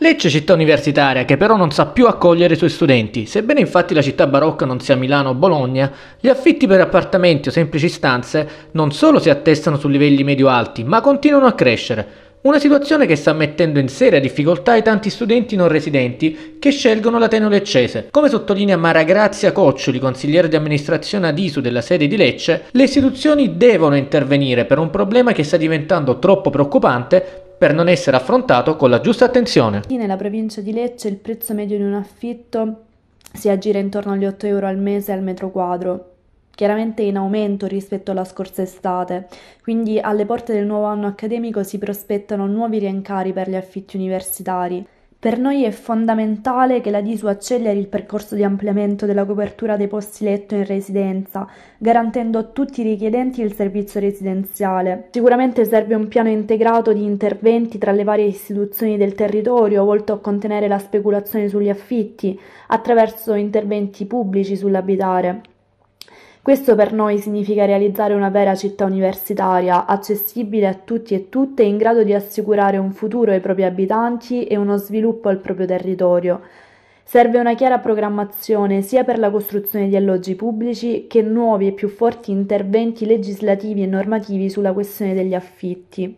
Lecce città universitaria che però non sa più accogliere i suoi studenti, sebbene infatti la città barocca non sia Milano o Bologna, gli affitti per appartamenti o semplici stanze non solo si attestano su livelli medio-alti, ma continuano a crescere. Una situazione che sta mettendo in seria difficoltà i tanti studenti non residenti che scelgono l'Ateneo Leccese. Come sottolinea Maragrazia Coccioli, consigliere di amministrazione ad ISU della sede di Lecce, le istituzioni devono intervenire per un problema che sta diventando troppo preoccupante per non essere affrontato con la giusta attenzione. Nella provincia di Lecce il prezzo medio di un affitto si aggira intorno agli 8 euro al mese al metro quadro, chiaramente in aumento rispetto alla scorsa estate, quindi alle porte del nuovo anno accademico si prospettano nuovi rincari per gli affitti universitari. Per noi è fondamentale che la DISU acceleri il percorso di ampliamento della copertura dei posti letto in residenza, garantendo a tutti i richiedenti il servizio residenziale. Sicuramente serve un piano integrato di interventi tra le varie istituzioni del territorio volto a contenere la speculazione sugli affitti, attraverso interventi pubblici sull'abitare. Questo per noi significa realizzare una vera città universitaria, accessibile a tutti e tutte, in grado di assicurare un futuro ai propri abitanti e uno sviluppo al proprio territorio. Serve una chiara programmazione sia per la costruzione di alloggi pubblici che nuovi e più forti interventi legislativi e normativi sulla questione degli affitti.